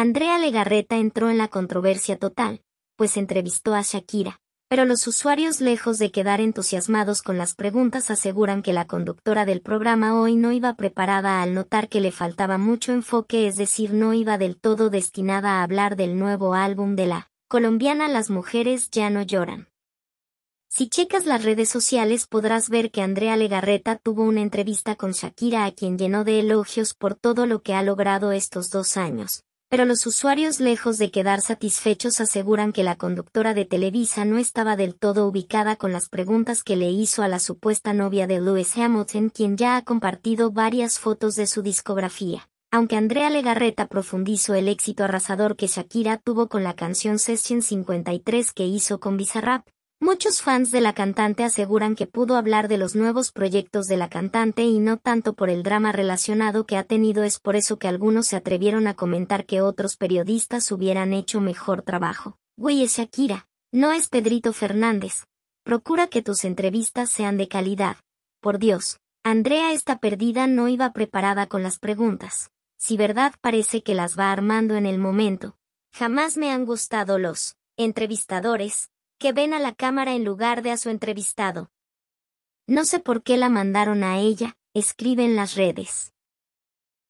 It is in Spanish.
Andrea Legarreta entró en la controversia total, pues entrevistó a Shakira, pero los usuarios lejos de quedar entusiasmados con las preguntas aseguran que la conductora del programa hoy no iba preparada al notar que le faltaba mucho enfoque, es decir, no iba del todo destinada a hablar del nuevo álbum de la colombiana Las mujeres ya no lloran. Si checas las redes sociales podrás ver que Andrea Legarreta tuvo una entrevista con Shakira a quien llenó de elogios por todo lo que ha logrado estos dos años, pero los usuarios lejos de quedar satisfechos aseguran que la conductora de Televisa no estaba del todo ubicada con las preguntas que le hizo a la supuesta novia de Lewis Hamilton quien ya ha compartido varias fotos de su discografía. Aunque Andrea Legarreta profundizó el éxito arrasador que Shakira tuvo con la canción Session 53 que hizo con Bizarrap, Muchos fans de la cantante aseguran que pudo hablar de los nuevos proyectos de la cantante y no tanto por el drama relacionado que ha tenido es por eso que algunos se atrevieron a comentar que otros periodistas hubieran hecho mejor trabajo. Güey es Shakira, no es Pedrito Fernández. Procura que tus entrevistas sean de calidad. Por Dios, Andrea está perdida no iba preparada con las preguntas. Si verdad parece que las va armando en el momento. Jamás me han gustado los entrevistadores, que ven a la cámara en lugar de a su entrevistado. No sé por qué la mandaron a ella, escriben las redes.